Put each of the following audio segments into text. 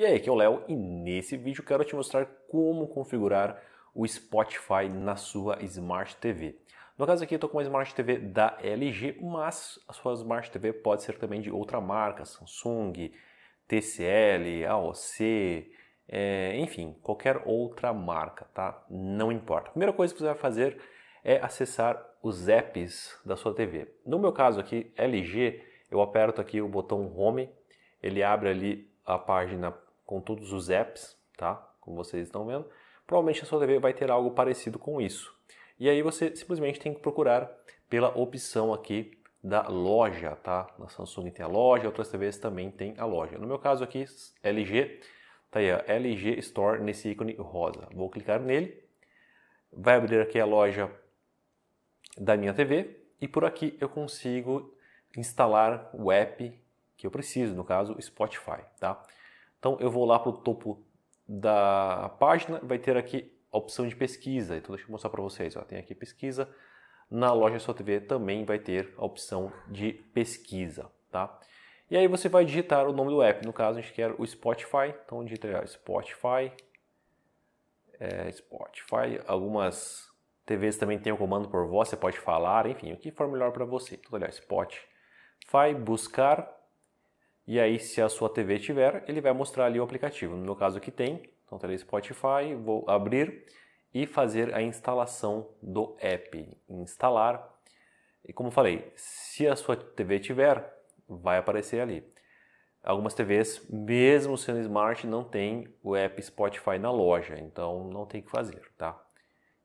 E aí, aqui é o Léo e nesse vídeo quero te mostrar como configurar o Spotify na sua Smart TV. No caso aqui eu estou com uma Smart TV da LG, mas a sua Smart TV pode ser também de outra marca, Samsung, TCL, AOC, é, enfim, qualquer outra marca, tá? Não importa. A primeira coisa que você vai fazer é acessar os apps da sua TV. No meu caso aqui, LG, eu aperto aqui o botão Home, ele abre ali a página com todos os apps, tá? Como vocês estão vendo, provavelmente a sua TV vai ter algo parecido com isso. E aí você simplesmente tem que procurar pela opção aqui da loja, tá? Na Samsung tem a loja, outras TVs também tem a loja. No meu caso aqui, LG, tá aí, ó, LG Store nesse ícone rosa. Vou clicar nele, vai abrir aqui a loja da minha TV e por aqui eu consigo instalar o app que eu preciso, no caso, Spotify, tá? Então eu vou lá para o topo da página, vai ter aqui a opção de pesquisa. Então deixa eu mostrar para vocês, ó, tem aqui pesquisa. Na loja Sua TV também vai ter a opção de pesquisa, tá? E aí você vai digitar o nome do app. No caso a gente quer o Spotify, então digita aí, ó, Spotify, é, Spotify. Algumas TVs também tem o comando por voz, você pode falar, enfim, o que for melhor para você. Então olha, tá Spotify, buscar e aí, se a sua TV tiver, ele vai mostrar ali o aplicativo. No meu caso aqui tem, então tá ali Spotify, vou abrir e fazer a instalação do app. Instalar. E como falei, se a sua TV tiver, vai aparecer ali. Algumas TVs, mesmo sendo smart, não tem o app Spotify na loja, então não tem que fazer, tá?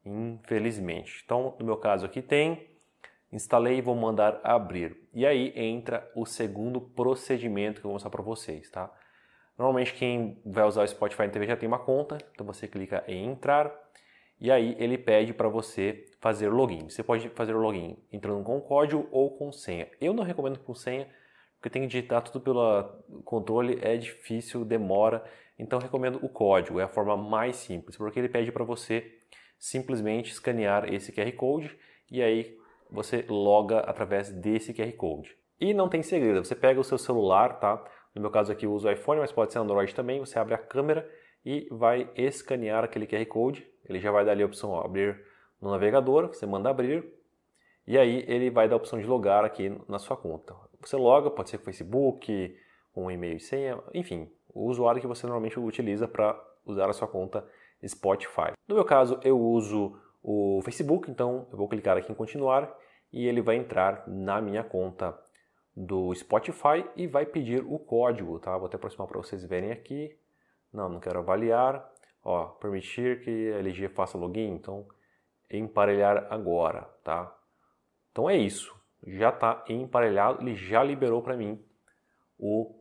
Infelizmente. Então, no meu caso aqui tem, Instalei e vou mandar abrir. E aí entra o segundo procedimento que eu vou mostrar para vocês, tá? Normalmente quem vai usar o Spotify na TV já tem uma conta, então você clica em entrar e aí ele pede para você fazer o login. Você pode fazer o login entrando com código ou com senha. Eu não recomendo com senha, porque tem que digitar tudo pelo controle, é difícil, demora. Então recomendo o código, é a forma mais simples, porque ele pede para você simplesmente escanear esse QR Code e aí você loga através desse QR Code. E não tem segredo, você pega o seu celular, tá? No meu caso aqui eu uso iPhone, mas pode ser Android também, você abre a câmera e vai escanear aquele QR Code, ele já vai dar ali a opção ó, abrir no navegador, você manda abrir, e aí ele vai dar a opção de logar aqui na sua conta. Você loga, pode ser com Facebook, com um e-mail e senha, enfim, o usuário que você normalmente utiliza para usar a sua conta Spotify. No meu caso, eu uso o Facebook, então eu vou clicar aqui em continuar e ele vai entrar na minha conta do Spotify e vai pedir o código, tá? Vou até aproximar para vocês verem aqui. Não, não quero avaliar. Ó, permitir que a LG faça login, então emparelhar agora, tá? Então é isso. Já está emparelhado, ele já liberou para mim o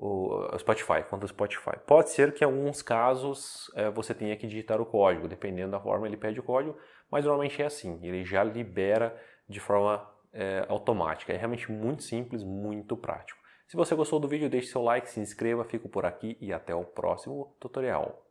o Spotify, quanto ao Spotify. Pode ser que em alguns casos é, você tenha que digitar o código, dependendo da forma ele pede o código, mas normalmente é assim, ele já libera de forma é, automática. É realmente muito simples, muito prático. Se você gostou do vídeo, deixe seu like, se inscreva, fico por aqui e até o próximo tutorial.